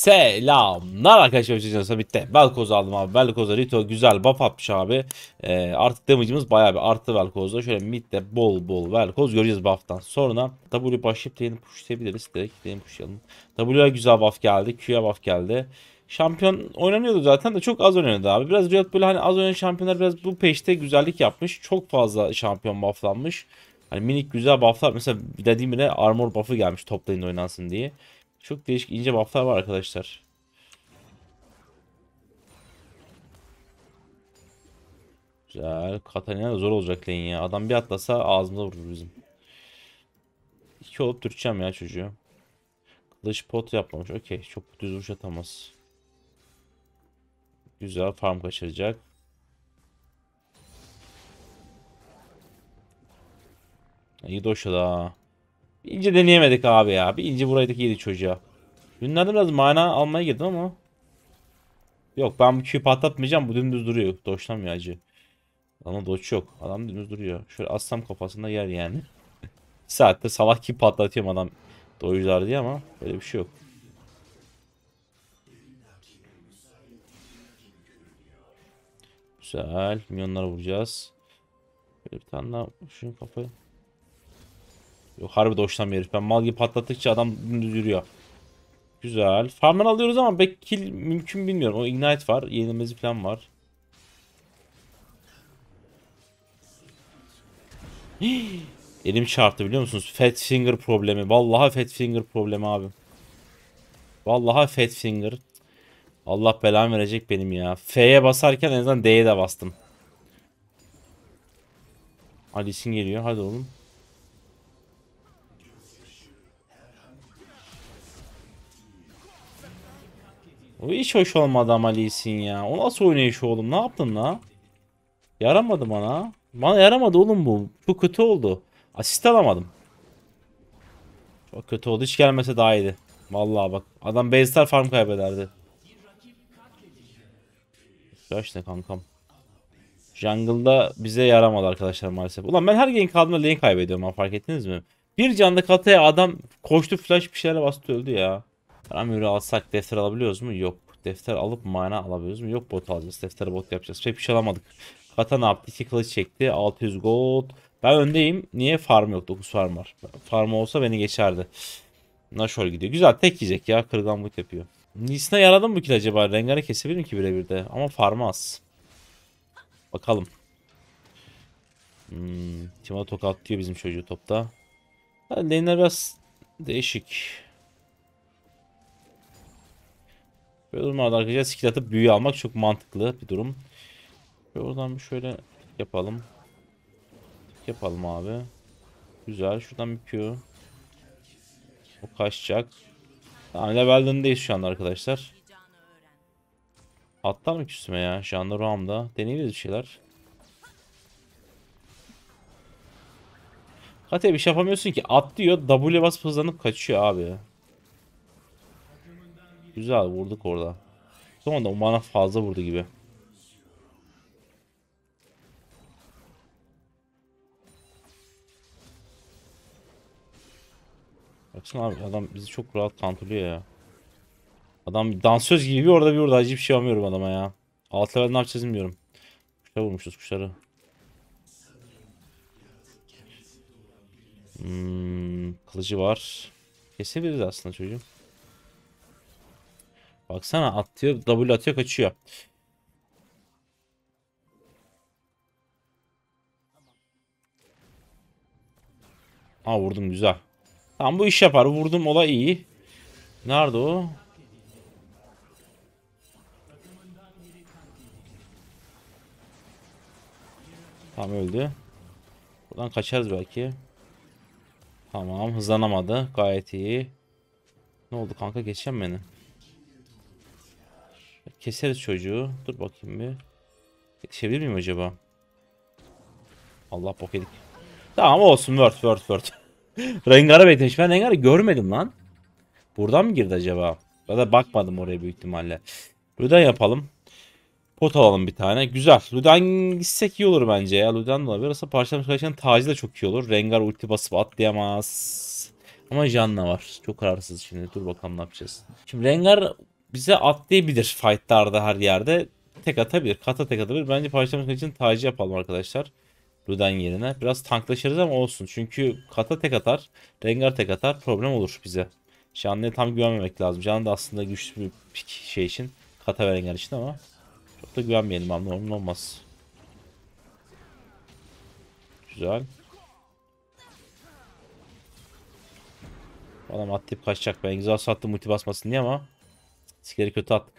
Selamlar arkadaşlar. Hoşçakalın şey Samit'te. Velkoz'u aldım abi. Velkoz'a Rito güzel buff atmış abi. Ee, artık damage'ımız bayağı bir arttı Velkoz'da. Şöyle mid'de bol bol Velkoz göreceğiz buff'tan. Sonra W başlayıp D'ni pushlayabiliriz. Direkt D'ni pushlayalım. W'ya güzel buff geldi. Q'ya buff geldi. Şampiyon oynanıyordu zaten de çok az oynanıyordu abi. Biraz Riot böyle hani az oynayan şampiyonlar biraz bu peşte güzellik yapmış. Çok fazla şampiyon bufflanmış. Hani minik güzel bufflar mesela dediğim gibi armor buff'ı gelmiş toplayın oynansın diye. Çok değişik ince bufflar var arkadaşlar. Güzel. Katarina zor olacak lane ya. Adam bir atlasa ağzımda vurur bizim. İki olup dürteceğim ya çocuğu. Kılıç pot yapmamış. Okey. Çok düz vuruş atamaz. Güzel. Farm kaçıracak. İyi doşa da. İnce deneyemedik abi ya. Bir ince buradaki yedi çocuğa. Günlerde biraz mana almaya girdim ama. Yok ben bu küyü patlatmayacağım. Bu dümdüz duruyor. Doşlamıyor acı. Ama doç yok. Adam dümdüz duruyor. Şöyle assam kafasında yer yani. bir saatte salak ki patlatıyorum adam doyucular diye ama böyle bir şey yok. Güzel. Milyonlara vuracağız. bir tane daha şunun kafayı. Yok harbi de hoşlanmıyor herif. Ben mal gibi patlattıkça adam dümdüz yürüyor. Güzel. Farmdan alıyoruz ama back kill mümkün bilmiyorum. O ignite var. Yenilmezi falan var. Elim çarptı biliyor musunuz? Fat finger problemi. Vallahi fat finger problemi abi. Vallahi fat finger. Allah belamı verecek benim ya. F'ye basarken en azından D'ye de bastım. Alice'in geliyor. Hadi oğlum. O hiç hoş olmadı ama Lee ya. O nasıl oynayış oğlum? Ne yaptın la? Yaramadı bana. Bana yaramadı oğlum bu. Çok kötü oldu. Asist alamadım. Çok kötü oldu. Hiç gelmese daha iyiydi. Vallahi bak. Adam Beystar farm kaybederdi. Kaç ne kankam. Jungle'da bize yaramadı arkadaşlar maalesef. Ulan ben her gün kaldığımda lane kaybediyorum ha fark ettiniz mi? Bir canda kataya adam koştu flash bir şeylere bastı öldü ya. Karamür'ü alsak defter alabiliyoruz mu? Yok. Defter alıp mana alabiliyoruz mu? Yok bot alacağız. Defter bot yapacağız. Pek şey, bir şey alamadık. Kata ne yaptı? 2 kılıç çekti. 600 gold. Ben öndeyim. Niye farm yok? 9 farm var. Farm olsa beni geçerdi. Nashor gidiyor. Güzel tek yiyecek ya. bot yapıyor. Nisne yaradı mı bu kill acaba? Rengar'ı kesebilir mi ki birebir de? Ama farm az. Bakalım. Hmm, Timo tokatlıyor bizim çocuğu topta. Lane'ler biraz değişik. Böyle durumlarda arkadaşlar skill atıp büyü almak çok mantıklı bir durum. Ve oradan bir şöyle yapalım. Yapalım abi. Güzel. Şuradan bir Q. O kaçacak. Yani level'ındeyiz şu anda arkadaşlar. Atlar mı üstüme ya? Şu anda ruhamda. Deneyebiliriz bir şeyler. Hatta bir şey yapamıyorsun ki. Atlıyor. W basıp hızlanıp kaçıyor abi. Güzel vurduk orada. Sonra da bana fazla vurdu gibi. Baksana abi adam bizi çok rahat kantılıyor ya. Adam dansöz gibi bir orada bir orada acı bir şey yapmıyorum adama ya. Alt ne yapacağız bilmiyorum. Kuşa vurmuşuz kuşları. Hmm, kılıcı var. Kesebiliriz aslında çocuğum. Baksana atıyor W atıyor kaçıyor. Ha vurdum güzel. Tam bu iş yapar. Vurdum olay iyi. Nerede o? Tam öldü. Buradan kaçarız belki. Tamam hızlanamadı. Gayet iyi. Ne oldu kanka geçeceğim beni. Keseriz çocuğu. Dur bakayım bir. Yetişebilir miyim acaba? Allah bok edik. Tamam olsun word word word. Rengar'ı beklemiş. Ben Rengar'ı görmedim lan. Buradan mı girdi acaba? Ya da bakmadım oraya büyük ihtimalle. Luden yapalım. Pot alalım bir tane. Güzel. Luden gitsek iyi olur bence ya. Luden de olabilir. Aslında parçalamış kardeşlerin tacı da çok iyi olur. Rengar ulti basıp atlayamaz. Ama Janna var. Çok kararsız şimdi. Dur bakalım ne yapacağız. Şimdi Rengar bize atlayabilir fightlarda her yerde. Tek atabilir. Kata tek atabilir. Bence parçalamak için tacı yapalım arkadaşlar. Rudan yerine. Biraz tanklaşırız ama olsun. Çünkü kata tek atar. Rengar tek atar. Problem olur bize. Şanlı'ya tam güvenmemek lazım. Şanlı da aslında güçlü bir pik şey için. Kata ve Rengar için ama. Çok da güvenmeyelim abi. Normal olmaz. Güzel. Adam atlayıp kaçacak. Ben güzel sattım multi basmasın diye ama Sikleri kötü attık.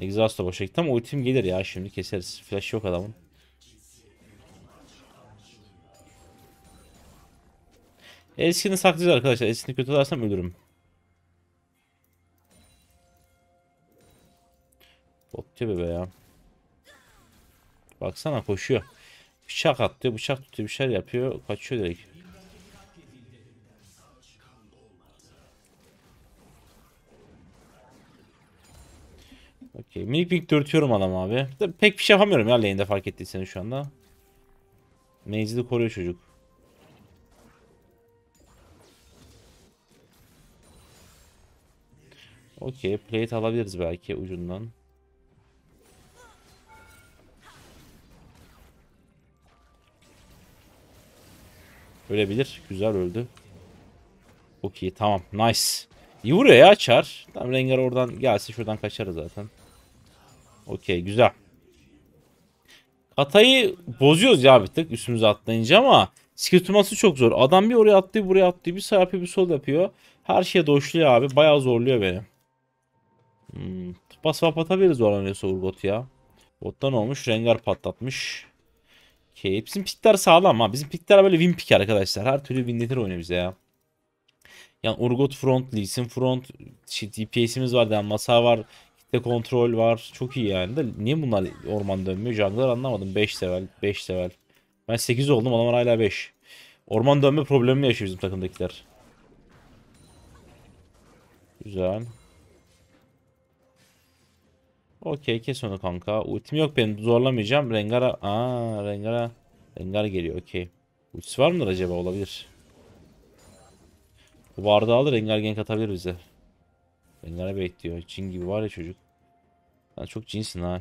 Exhaust'a boşa gitti ama ultim gelir ya şimdi keseriz. Flash yok adamın. Eskini saklayacağız arkadaşlar. Eskini kötü edersem ölürüm. Bot gibi be ya. Baksana koşuyor. Bıçak atlıyor, bıçak tutuyor, bir şeyler yapıyor, kaçıyor direkt. Okey. Minik minik dürtüyorum adam abi. Pek bir şey yapamıyorum ya lane'de fark ettiyseniz şu anda. Menzili koruyor çocuk. Okey. Plate alabiliriz belki ucundan. Ölebilir. Güzel öldü. Okey. Tamam. Nice. İyi vuruyor ya Char. Tamam Rengar oradan gelse şuradan kaçarız zaten. Okey güzel. Katayı bozuyoruz ya bir tık üstümüze atlayınca ama skill tutması çok zor. Adam bir oraya attı, buraya attı, bir sağ yapıyor bir sol yapıyor. Her şeye doşluyor abi bayağı zorluyor beni. Hmm, topa swap atabiliriz oranıyorsa Urgot ya. Bottan olmuş Rengar patlatmış. Okey bizim pikler sağlam ha. Bizim pikler böyle win pick arkadaşlar. Her türlü winletir oynuyor bize ya. Yani Urgot front, Lee Sin front, işte DPS'imiz var, yani masa var, Kitle kontrol var. Çok iyi yani. De niye bunlar orman dönmüyor? Jungler anlamadım. 5 level. 5 level. Ben 8 oldum. Adamlar hala 5. Orman dönme problemi yaşıyor bizim takımdakiler. Güzel. Okey kes onu kanka. Ultim yok benim zorlamayacağım. Rengara. Aa Rengara. Rengar geliyor okey. Ultisi var mıdır acaba olabilir. Bu bardağı alır Rengar gank atabilir bize. Beni bekliyor. Cin gibi var ya çocuk. Sen çok cinsin ha.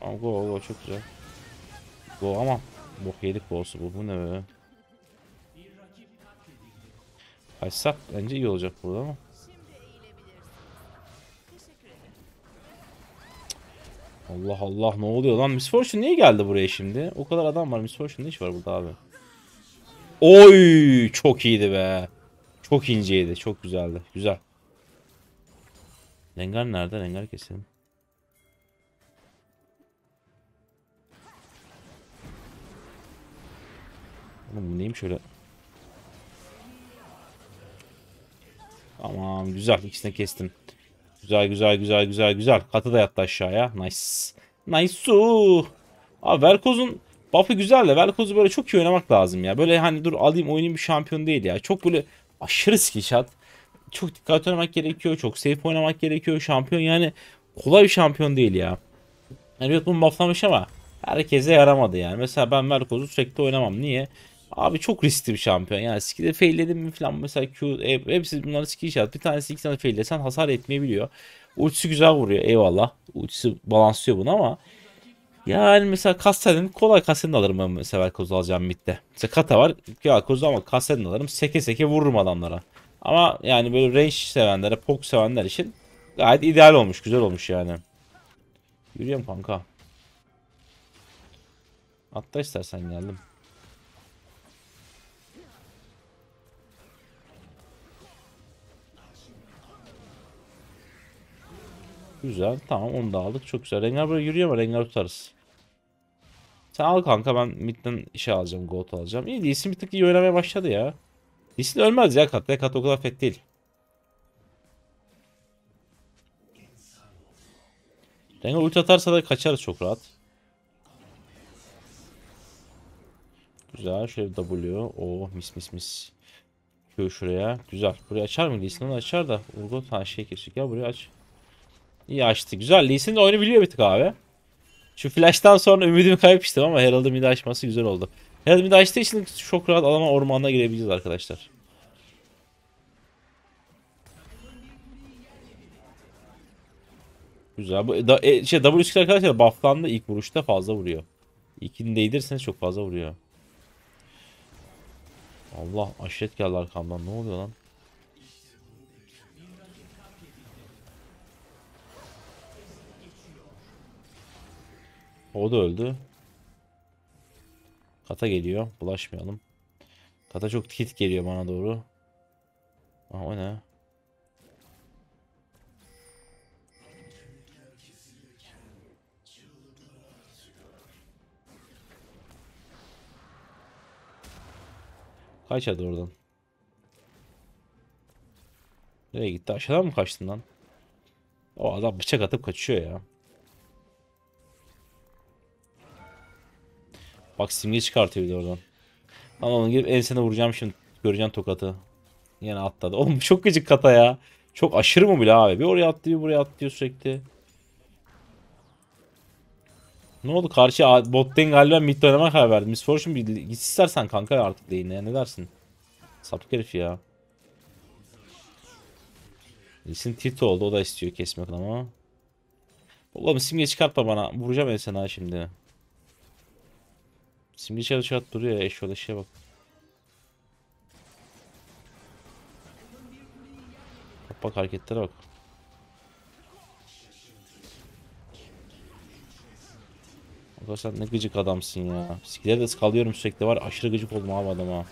Ama go go çok güzel. Go ama bok yedik olsa bu. Bu ne be? Kaçsak bence iyi olacak burada ama. Allah Allah ne oluyor lan? Miss Fortune niye geldi buraya şimdi? O kadar adam var. Miss Fortune iş var burada abi. Oy çok iyiydi be. Çok inceydi. Çok güzeldi. Güzel. Rengar nerede? Rengar keselim. Oğlum bu neymiş öyle? Tamam güzel. ikisini kestim. Güzel güzel güzel güzel güzel. Katı da yattı aşağıya. Nice. Nice. -o. Abi Verkoz'un buff'ı güzel de Verkoz'u böyle çok iyi oynamak lazım ya. Böyle hani dur alayım oynayayım bir şampiyon değil ya. Çok böyle aşırı skill shot. Çok dikkat oynamak gerekiyor. Çok safe oynamak gerekiyor. Şampiyon yani kolay bir şampiyon değil ya. evet bunu bufflamış ama herkese yaramadı yani. Mesela ben Verkoz'u sürekli oynamam. Niye? Abi çok riskli bir şampiyon. Yani skill'e failledim mi falan mesela Q e, hepsi bunların skill işaret. Bir tanesi iki tane faillesen hasar etmeyebiliyor. Ultisi güzel vuruyor eyvallah. Ultisi balanslıyor bunu ama yani mesela Kastell'in kolay Kastell'in alırım ben mesela Velkoz'u alacağım midde. Mesela Kata var Velkoz'u ama Kastell'in alırım. Seke seke vururum adamlara. Ama yani böyle range sevenlere, pok sevenler için gayet ideal olmuş. Güzel olmuş yani. Yürüyorum kanka. Atla istersen geldim. Güzel. Tamam onu da aldık. Çok güzel. Rengar böyle yürüyor ama Rengar tutarız. Sen al kanka ben midden işe alacağım. Gold alacağım. İyi Lee'sin bir tık iyi oynamaya başladı ya. Lee'sin ölmez ya kat. Kat o kadar fet değil. Rengar ulti atarsa da kaçarız çok rahat. Güzel. Şöyle W. Oo oh, mis mis mis. Q şuraya. Güzel. Burayı açar mı Lee'sin? Onu açar da. Urgot ha şey kesik ya. Burayı aç. İyi açtı. Güzel. Lee Sin de oyunu biliyor bir tık abi. Şu flash'tan sonra ümidimi kaybettim ama Herald'ın midi açması güzel oldu. Herald midi açtığı için çok rahat alana ormanına girebiliriz arkadaşlar. Güzel. Bu da, e, şey W skill arkadaşlar buff'tan ilk vuruşta fazla vuruyor. İlkini değdirseniz çok fazla vuruyor. Allah aşiret geldi arkamdan. Ne oluyor lan? O da öldü. Kata geliyor. Bulaşmayalım. Kata çok kit geliyor bana doğru. Aa, o ne? Kaç hadi oradan. Nereye gitti? Aşağıdan mı kaçtın lan? O adam bıçak atıp kaçıyor ya. Bak simge çıkartıyor bir de oradan. Ama onu girip ensene vuracağım şimdi. Göreceğim tokatı. Yine atladı. Oğlum çok gıcık kata ya. Çok aşırı mı bile abi? Bir oraya attı, bir buraya atlıyor sürekli. Ne oldu? Karşı botten galiba mid oynamaya karar verdi. Misfortune bir git istersen kanka artık lane'e. Ne dersin? Sapık herif ya. Lisin Tito oldu. O da istiyor kesmek ama. Oğlum simge çıkartma bana. Vuracağım el şimdi. Simge çalışıyor duruyor ya eşyol eşeğe bak. Bak bak hareketlere bak. Arkadaşlar ne gıcık adamsın ya. Bisikleri de skalıyorum sürekli var. Aşırı gıcık oldum abi adama.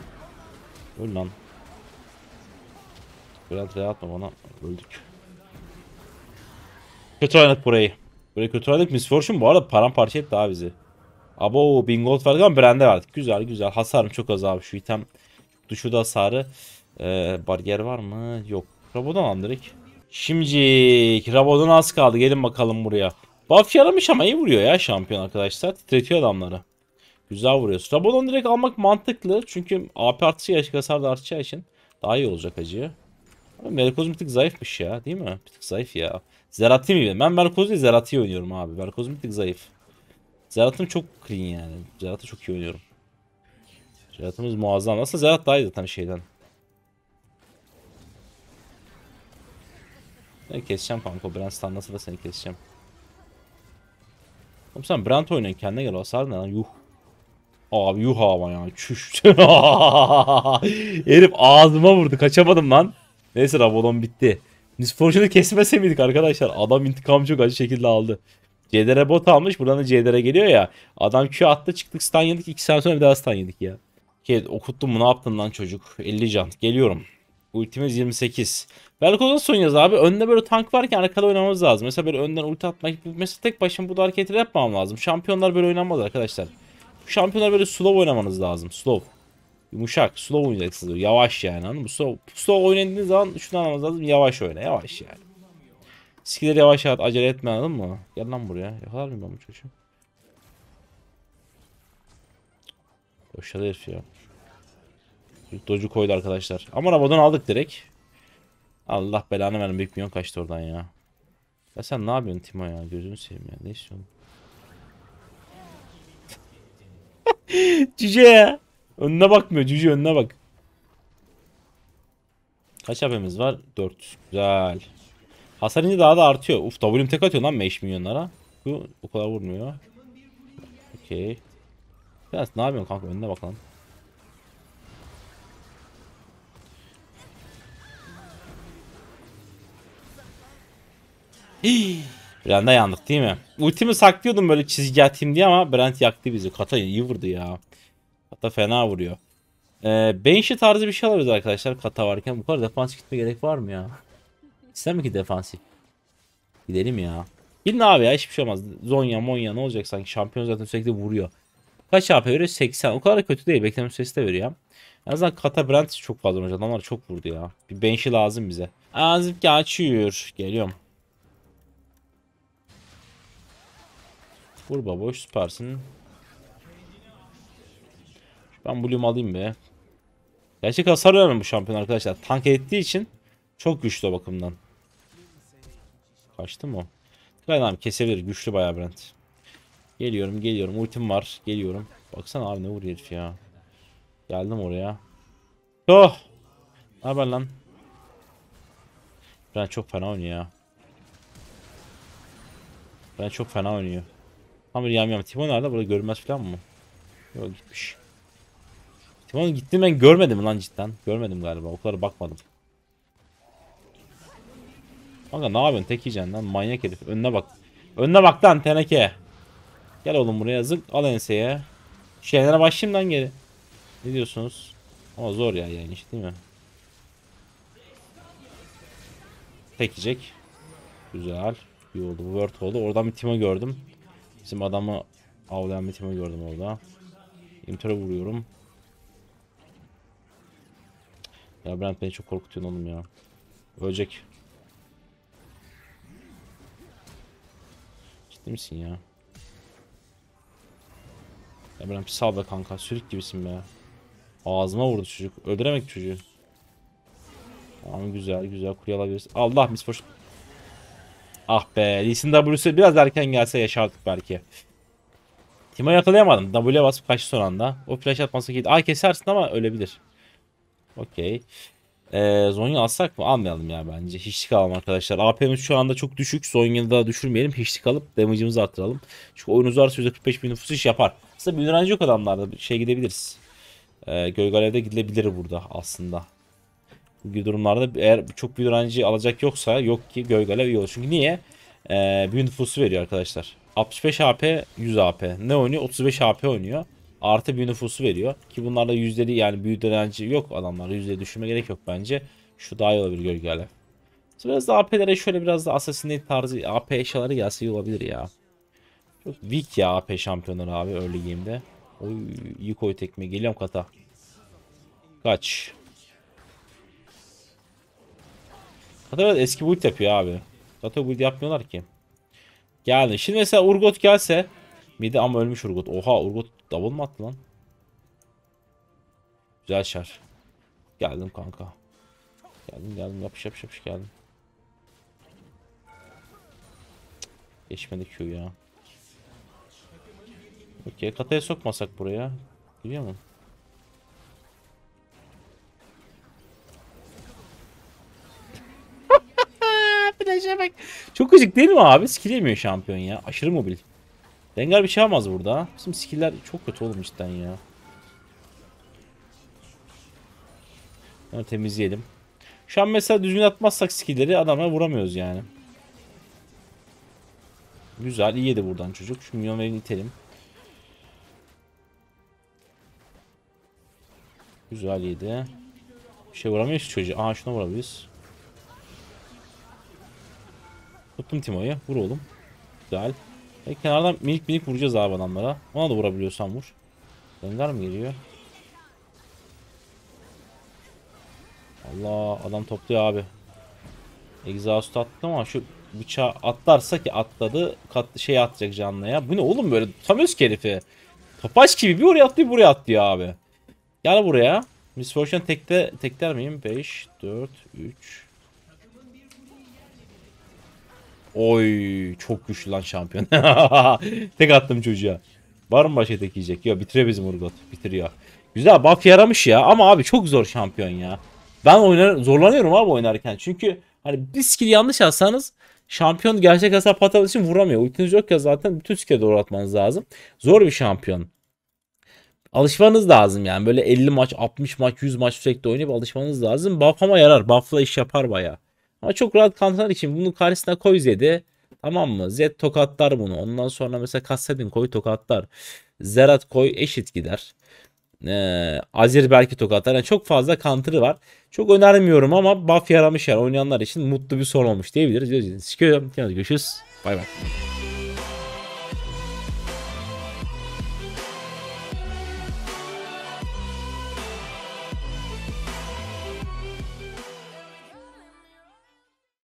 Öl lan. Biraz rahat mı bana? Öldük. Kötü oynadık burayı. Böyle kötü oynadık. Misfortune bu arada paramparça etti abi bizi. Abo bin gold verdik ama brand'e verdik. Güzel güzel. Hasarım çok az abi şu item. Düşürdü hasarı. Ee, bariyer var mı? Yok. Rabo'dan alalım direkt. Şimdi Rabo'dan az kaldı. Gelin bakalım buraya. Buff yaramış ama iyi vuruyor ya şampiyon arkadaşlar. Titretiyor adamları. Güzel vuruyor. Rabo'dan direkt almak mantıklı. Çünkü AP artışı yaş hasar da artacağı için daha iyi olacak acıya Ama bir tık zayıfmış ya. Değil mi? Bir tık zayıf ya. Zerati mi? Ben Merkoz'u Zerati'yi oynuyorum abi. Merkozum bir tık zayıf. Zerat'ım çok clean yani. Zerat'ı çok iyi oynuyorum. Zerat'ımız muazzam. Aslında Zerat daha iyi zaten şeyden. Seni keseceğim panko Brent standası da seni keseceğim. Oğlum sen Brent oynayın kendine gel. Hasar ne lan? Yuh. Abi yuh ama ya. Çüş. Herif ağzıma vurdu. Kaçamadım lan. Neyse Rabolon bitti. Misfortune'u kesmese miydik arkadaşlar? Adam intikam çok acı şekilde aldı. Cedere bot almış. Buradan da Cedere geliyor ya. Adam Q attı çıktık stun yedik. 2 sene sonra bir daha stun yedik ya. Ki okuttum mu ne yaptın lan çocuk. 50 can. Geliyorum. Ultimiz 28. Belki son yaz abi? Önde böyle tank varken arkada oynamamız lazım. Mesela böyle önden ulti atmak. Mesela tek başım bu hareketleri yapmam lazım. Şampiyonlar böyle oynanmaz arkadaşlar. Bu şampiyonlar böyle slow oynamanız lazım. Slow. Yumuşak. Slow oynayacaksınız. Yavaş yani anladın mı? Slow, slow oynadığınız zaman şunu anlamanız lazım. Yavaş oyna. Yavaş yani. Skilleri yavaş at. Acele etme anladın mı? Gel lan buraya. Yakalar mıyım ben bu çocuğu? Boşladı herif ya. Docu koydu arkadaşlar. Ama arabadan aldık direkt. Allah belanı verin. Büyük milyon kaçtı oradan ya. Ya sen ne yapıyorsun Timo ya? Gözünü seveyim ya. Ne istiyorsun? cüce ya. Önüne bakmıyor. Cüce önüne bak. Kaç hapemiz var? 400 Güzel. Hasar ince daha da artıyor. Uf W'm tek atıyor lan 5 milyonlara. Bu o kadar vurmuyor. Okey. Biraz ne yapıyorsun kanka önüne bak lan. Brand'a yandık değil mi? Ultimi saklıyordum böyle çizgi atayım diye ama Brand yaktı bizi. Kata iyi vurdu ya. Kata fena vuruyor. Ee, Banshee tarzı bir şey alabiliriz arkadaşlar Kata varken. Bu kadar defans gitme gerek var mı ya? İster mi ki defansi? Gidelim ya. Gidin abi ya hiçbir şey olmaz. Zonya monya ne olacak sanki şampiyon zaten sürekli vuruyor. Kaç AP veriyor? 80. O kadar kötü değil. Bekleme süresi de veriyor. En azından Kata Brent çok fazla oynadı. Adamlar çok vurdu ya. Bir Banshee lazım bize. Azimki açıyor. Geliyorum. Vur baboş süpersin. Ben Bloom alayım be. Gerçek hasar vermiyor bu şampiyon arkadaşlar. Tank ettiği için çok güçlü o bakımdan. Kaçtı mı o? Tren abi kesebilir. Güçlü bayağı Brent. Geliyorum geliyorum. Ultim var. Geliyorum. Baksana abi ne vuruyor herif ya. Geldim oraya. Oh! Ne haber lan? Brent çok fena oynuyor ya. Brent çok fena oynuyor. Tam bir yam yam. Timon nerede? Burada görünmez falan mı? Yok gitmiş. Timon gitti ben görmedim lan cidden. Görmedim galiba. O kadar bakmadım. Kanka ne yapıyorsun? Tek yiyeceksin lan manyak herif. Önüne bak. Önüne bak lan teneke. Gel oğlum buraya zık al enseye. Şeylere başlayayım lan geri. Ne diyorsunuz? Ama zor ya yani işte değil mi? Tekecek. Güzel. İyi oldu. Bu word oldu. Oradan bir Timo gördüm. Bizim adamı avlayan bir Timo gördüm orada. İmtara vuruyorum. Ya Brent beni çok korkutuyor oğlum ya. Ölecek. Ciddi misin ya? Emre'm bir sal be kanka. Sürük gibisin be. Ağzıma vurdu çocuk. Öldüremek çocuğu. Tamam güzel güzel kurye alabiliriz. Allah misfortune. Ah be. Lee'sin W'si biraz erken gelse yaşardık belki. Timo yakalayamadım. W'ye basıp kaçtı son anda. O flash atması giydi. Ay kesersin ama ölebilir. Okey. Ee, Zonya alsak mı? Almayalım ya bence. Hiçlik alalım arkadaşlar. AP'miz şu anda çok düşük. Zonya'yı daha düşürmeyelim. Hiçlik alıp damage'ımızı arttıralım. Çünkü oyun uzarsa %45 bin nüfus iş yapar. Aslında Milrancı yok adamlarda. Şey gidebiliriz. Ee, Gölgalev'de gidilebilir burada aslında. Bu gibi durumlarda eğer çok bir Milrancı alacak yoksa yok ki Gölgalev iyi olur. Çünkü niye? Ee, bir nüfusu veriyor arkadaşlar. 65 AP 100 AP. Ne oynuyor? 35 AP oynuyor artı bir nüfusu veriyor. Ki bunlarda yüzleri yani büyü direnci yok adamlar. yüzleri düşürme gerek yok bence. Şu daha iyi olabilir gölge Biraz da AP'lere şöyle biraz da Assassinate tarzı AP eşyaları gelse iyi olabilir ya. Çok weak ya AP şampiyonları abi early game'de. Oy iyi koy tekme geliyorum kata. Kaç. Kata biraz eski build yapıyor abi. Kata build yapmıyorlar ki. Geldi. Şimdi mesela Urgot gelse. Midi ama ölmüş Urgot. Oha Urgot Double mu attı lan? Güzel şar. Geldim kanka. Geldim geldim yapış yapış yapış geldim. Geçmedi Q ya. Okey kataya sokmasak buraya. Biliyor musun? Çok gıcık değil mi abi? Skill yemiyor şampiyon ya. Aşırı mobil. Rengar bir şey yapmaz burada. Bizim skiller çok kötü oğlum cidden ya. Bunu temizleyelim. Şu an mesela düzgün atmazsak skillleri adama vuramıyoruz yani. Güzel iyi yedi buradan çocuk. Şu milyonları itelim. Güzel yedi. Bir şey vuramıyoruz çocuğu. Aa şuna vurabiliriz. Tuttum Timo'yu. Vur oğlum. Güzel. Ve kenardan minik minik vuracağız abi adamlara. Ona da vurabiliyorsan vur. Rengar mı geliyor? Allah adam topluyor abi. Exhaust attı ama şu bıçağı atlarsa ki atladı kat şey atacak canlıya. Bu ne oğlum böyle tutamıyoruz ki herifi. Topaç gibi bir oraya atlıyor buraya atlıyor abi. Gel buraya. Miss Fortune tekte tekler miyim? 5, 4, 3, Oy çok güçlü lan şampiyon. tek attım çocuğa. Var mı başka tek yiyecek? Yok bitire bizim Urgot. Bitiriyor. Güzel buff yaramış ya ama abi çok zor şampiyon ya. Ben oynar, zorlanıyorum abi oynarken. Çünkü hani bir skill yanlış atsanız şampiyon gerçek hasar patladığı için vuramıyor. Ultiniz yok ya zaten bütün skill'e doğru atmanız lazım. Zor bir şampiyon. Alışmanız lazım yani. Böyle 50 maç, 60 maç, 100 maç sürekli oynayıp alışmanız lazım. Buff ama yarar. Buff'la iş yapar bayağı. Ama çok rahat kanatlar için bunu karşısına koy Zed'i. Tamam mı? Zed tokatlar bunu. Ondan sonra mesela Kassadin koy tokatlar. Zerat koy eşit gider. Ee, Azir belki tokatlar. Yani çok fazla counter'ı var. Çok önermiyorum ama buff yaramış yani. Oynayanlar için mutlu bir son olmuş diyebiliriz. Görüşürüz. Bay bay.